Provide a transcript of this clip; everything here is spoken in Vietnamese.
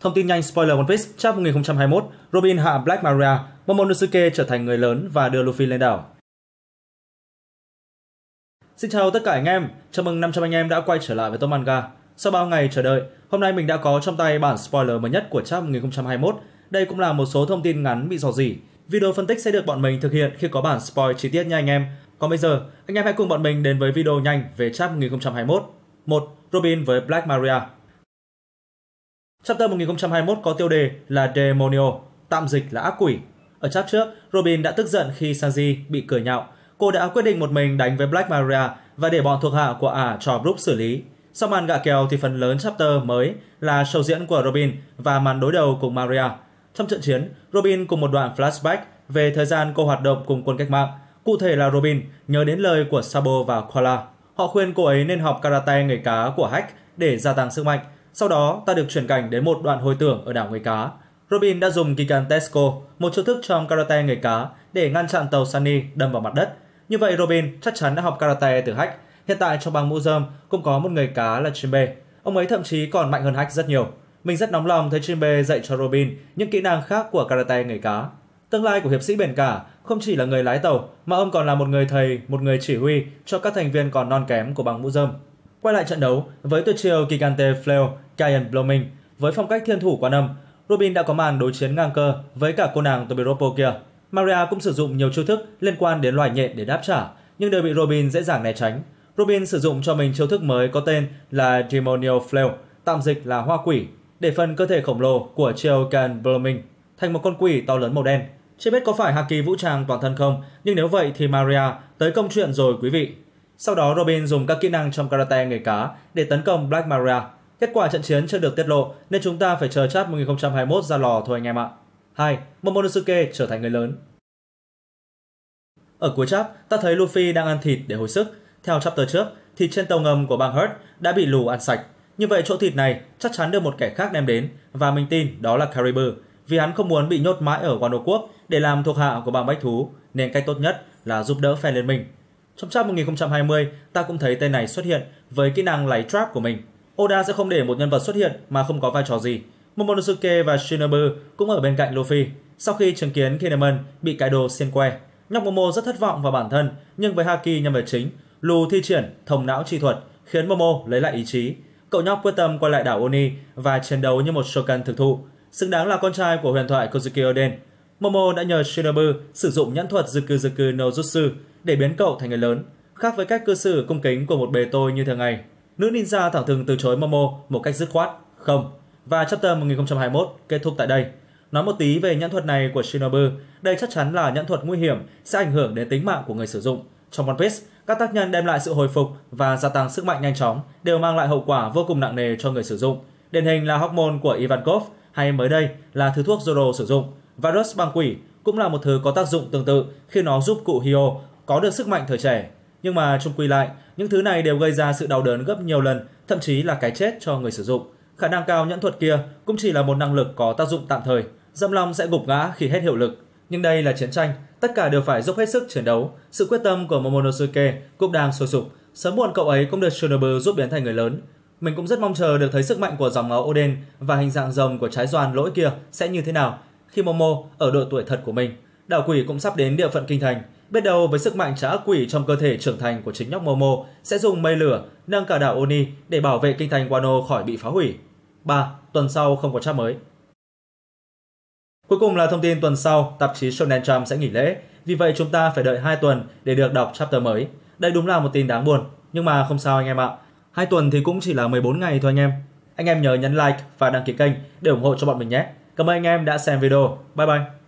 Thông tin nhanh spoiler One Piece, trong 2021, Robin hạ Black Maria, Momonosuke trở thành người lớn và đưa Luffy lên đảo. Xin chào tất cả anh em, chào mừng 500 anh em đã quay trở lại với Tom Manga. Sau bao ngày chờ đợi, hôm nay mình đã có trong tay bản spoiler mới nhất của Trap 2021. Đây cũng là một số thông tin ngắn bị dò dỉ. Video phân tích sẽ được bọn mình thực hiện khi có bản spoil chi tiết nha anh em. Còn bây giờ, anh em hãy cùng bọn mình đến với video nhanh về Trap 2021. 1. Robin với Black Maria Chapter 1021 có tiêu đề là Demonio, tạm dịch là ác quỷ. Ở chapter trước, Robin đã tức giận khi Sanji bị cười nhạo. Cô đã quyết định một mình đánh với Black Maria và để bọn thuộc hạ của ả cho Brook xử lý. Sau màn gạ kèo thì phần lớn chapter mới là show diễn của Robin và màn đối đầu cùng Maria. Trong trận chiến, Robin cùng một đoạn flashback về thời gian cô hoạt động cùng quân cách mạng. Cụ thể là Robin nhớ đến lời của Sabo và Koala. Họ khuyên cô ấy nên học karate nghề cá của Hack để gia tăng sức mạnh sau đó, ta được chuyển cảnh đến một đoạn hồi tưởng ở đảo người cá. Robin đã dùng Gigantesco, một chiêu thức trong karate người cá, để ngăn chặn tàu Sunny đâm vào mặt đất. Như vậy Robin chắc chắn đã học karate từ Hack. Hiện tại trong bang mũ cũng có một người cá là Jinbe. Ông ấy thậm chí còn mạnh hơn Hack rất nhiều. Mình rất nóng lòng thấy Jinbe dạy cho Robin những kỹ năng khác của karate người cá. Tương lai của hiệp sĩ biển cả không chỉ là người lái tàu mà ông còn là một người thầy, một người chỉ huy cho các thành viên còn non kém của bang mũ dơm. Quay lại trận đấu, với tuyệt chiêu Gigante Flail, Kayan Blooming, với phong cách thiên thủ quan âm, Robin đã có màn đối chiến ngang cơ với cả cô nàng Tobiropo kia. Maria cũng sử dụng nhiều chiêu thức liên quan đến loài nhện để đáp trả, nhưng đều bị Robin dễ dàng né tránh. Robin sử dụng cho mình chiêu thức mới có tên là Demonial Flail, tạm dịch là hoa quỷ, để phần cơ thể khổng lồ của Chiêu Can Blooming thành một con quỷ to lớn màu đen. Chưa biết có phải Haki vũ trang toàn thân không, nhưng nếu vậy thì Maria tới công chuyện rồi quý vị. Sau đó Robin dùng các kỹ năng trong karate nghề cá để tấn công Black Maria. Kết quả trận chiến chưa được tiết lộ nên chúng ta phải chờ chat 1021 ra lò thôi anh em ạ. 2. Momonosuke trở thành người lớn Ở cuối chap, ta thấy Luffy đang ăn thịt để hồi sức. Theo chapter trước, thịt trên tàu ngầm của bang Hurt đã bị lù ăn sạch. Như vậy chỗ thịt này chắc chắn được một kẻ khác đem đến và mình tin đó là Caribou vì hắn không muốn bị nhốt mãi ở Wano Quốc để làm thuộc hạ của bang Bách Thú nên cách tốt nhất là giúp đỡ phe liên minh trong trap 1020, ta cũng thấy tên này xuất hiện với kỹ năng lấy trap của mình. Oda sẽ không để một nhân vật xuất hiện mà không có vai trò gì. Momonosuke và Shinobu cũng ở bên cạnh Luffy sau khi chứng kiến Kinemon bị Kaido xiên que. Nhóc Momo rất thất vọng vào bản thân, nhưng với Haki nhân vật chính, Lù thi triển thông não chi thuật khiến Momo lấy lại ý chí. Cậu nhóc quyết tâm quay lại đảo Oni và chiến đấu như một Shokan thực thụ, xứng đáng là con trai của huyền thoại Kozuki Oden. Momo đã nhờ Shinobu sử dụng nhãn thuật Zuku Zuku no Jutsu để biến cậu thành người lớn, khác với cách cư xử cung kính của một bề tôi như thường ngày. Nữ ninja thẳng thừng từ chối Momo một cách dứt khoát, không. Và chapter 1021 kết thúc tại đây. Nói một tí về nhãn thuật này của Shinobu, đây chắc chắn là nhãn thuật nguy hiểm sẽ ảnh hưởng đến tính mạng của người sử dụng. Trong One Piece, các tác nhân đem lại sự hồi phục và gia tăng sức mạnh nhanh chóng đều mang lại hậu quả vô cùng nặng nề cho người sử dụng. Điển hình là hormone của Ivankov hay mới đây là thứ thuốc Zoro sử dụng. Virus băng quỷ cũng là một thứ có tác dụng tương tự khi nó giúp cụ Hio có được sức mạnh thời trẻ. Nhưng mà chung quy lại, những thứ này đều gây ra sự đau đớn gấp nhiều lần, thậm chí là cái chết cho người sử dụng. Khả năng cao nhẫn thuật kia cũng chỉ là một năng lực có tác dụng tạm thời, dâm long sẽ gục ngã khi hết hiệu lực. Nhưng đây là chiến tranh, tất cả đều phải dốc hết sức chiến đấu. Sự quyết tâm của Momonosuke cũng đang sôi sục, sớm muộn cậu ấy cũng được Shinobu giúp biến thành người lớn. Mình cũng rất mong chờ được thấy sức mạnh của dòng máu Oden và hình dạng rồng của trái doan lỗi kia sẽ như thế nào khi Momo ở độ tuổi thật của mình. Đảo quỷ cũng sắp đến địa phận kinh thành, Biết đâu với sức mạnh trá quỷ trong cơ thể trưởng thành của chính nhóc Momo sẽ dùng mây lửa nâng cả đảo Oni để bảo vệ kinh thành Wano khỏi bị phá hủy. 3. Tuần sau không có chat mới. Cuối cùng là thông tin tuần sau, tạp chí Shonen Jump sẽ nghỉ lễ, vì vậy chúng ta phải đợi 2 tuần để được đọc chapter mới. Đây đúng là một tin đáng buồn, nhưng mà không sao anh em ạ. 2 tuần thì cũng chỉ là 14 ngày thôi anh em. Anh em nhớ nhấn like và đăng ký kênh để ủng hộ cho bọn mình nhé. Cảm ơn anh em đã xem video. Bye bye.